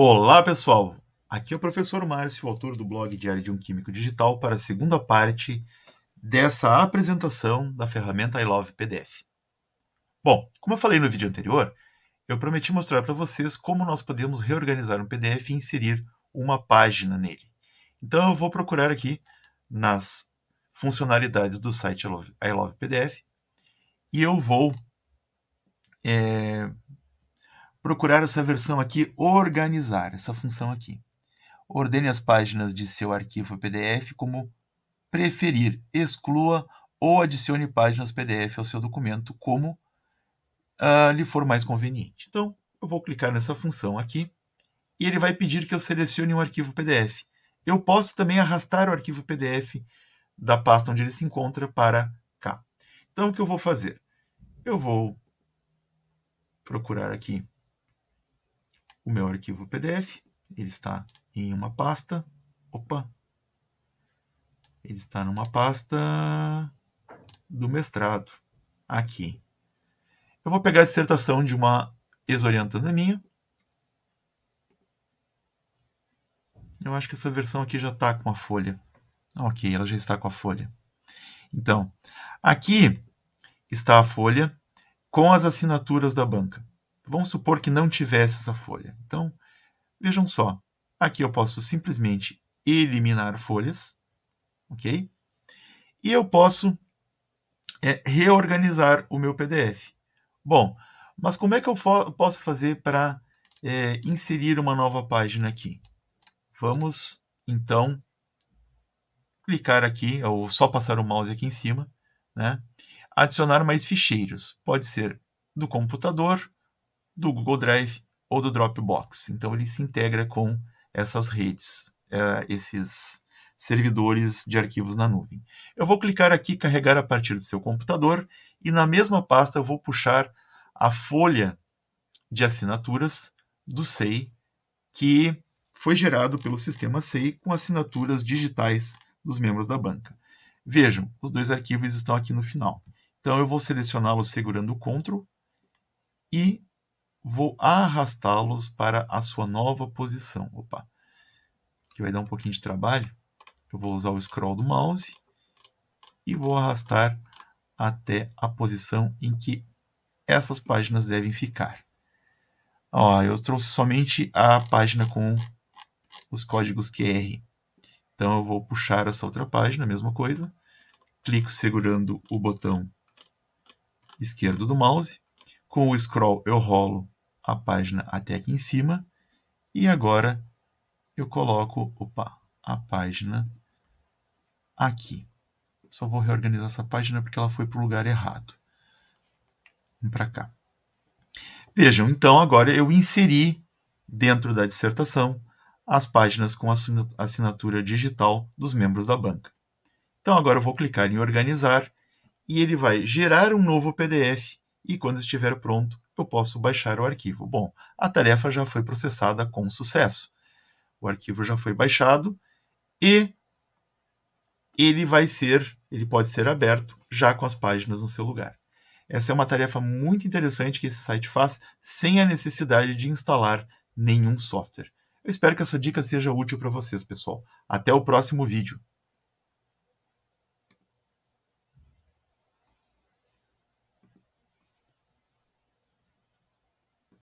Olá, pessoal! Aqui é o professor Márcio, autor do blog Diário de um Químico Digital, para a segunda parte dessa apresentação da ferramenta I Love PDF. Bom, como eu falei no vídeo anterior, eu prometi mostrar para vocês como nós podemos reorganizar um PDF e inserir uma página nele. Então eu vou procurar aqui nas funcionalidades do site I Love, PDF e eu vou é, procurar essa versão aqui, organizar, essa função aqui. Ordene as páginas de seu arquivo PDF como preferir, exclua ou adicione páginas PDF ao seu documento como uh, lhe for mais conveniente. Então, eu vou clicar nessa função aqui e ele vai pedir que eu selecione um arquivo PDF. Eu posso também arrastar o arquivo PDF da pasta onde ele se encontra para cá. Então, o que eu vou fazer? Eu vou procurar aqui o meu arquivo PDF, ele está em uma pasta. Opa! Ele está numa pasta do mestrado, aqui. Eu vou pegar a dissertação de uma ex-orientanda minha. Eu acho que essa versão aqui já está com a folha. Ok, ela já está com a folha. Então, aqui está a folha com as assinaturas da banca. Vamos supor que não tivesse essa folha. Então, vejam só. Aqui eu posso simplesmente eliminar folhas, ok? E eu posso é, reorganizar o meu PDF. Bom, mas como é que eu posso fazer para é, inserir uma nova página aqui? Vamos, então, clicar aqui, ou só passar o mouse aqui em cima, né? adicionar mais ficheiros. Pode ser do computador, do Google Drive ou do Dropbox. Então ele se integra com essas redes, é, esses servidores de arquivos na nuvem. Eu vou clicar aqui carregar a partir do seu computador e na mesma pasta eu vou puxar a folha de assinaturas do SEI que foi gerado pelo sistema SEI com assinaturas digitais dos membros da banca. Vejam, os dois arquivos estão aqui no final. Então eu vou selecioná-los segurando o Ctrl e vou arrastá-los para a sua nova posição. Opa, que vai dar um pouquinho de trabalho. Eu vou usar o scroll do mouse e vou arrastar até a posição em que essas páginas devem ficar. Ó, eu trouxe somente a página com os códigos QR. Então eu vou puxar essa outra página, mesma coisa. Clico segurando o botão esquerdo do mouse com o scroll eu rolo a página até aqui em cima e agora eu coloco opa, a página aqui. Só vou reorganizar essa página porque ela foi para o lugar errado. Vem para cá. Vejam, então agora eu inseri dentro da dissertação as páginas com assinatura digital dos membros da banca. Então agora eu vou clicar em organizar e ele vai gerar um novo PDF e quando estiver pronto, eu posso baixar o arquivo. Bom, a tarefa já foi processada com sucesso. O arquivo já foi baixado e ele vai ser, ele pode ser aberto já com as páginas no seu lugar. Essa é uma tarefa muito interessante que esse site faz sem a necessidade de instalar nenhum software. Eu espero que essa dica seja útil para vocês, pessoal. Até o próximo vídeo.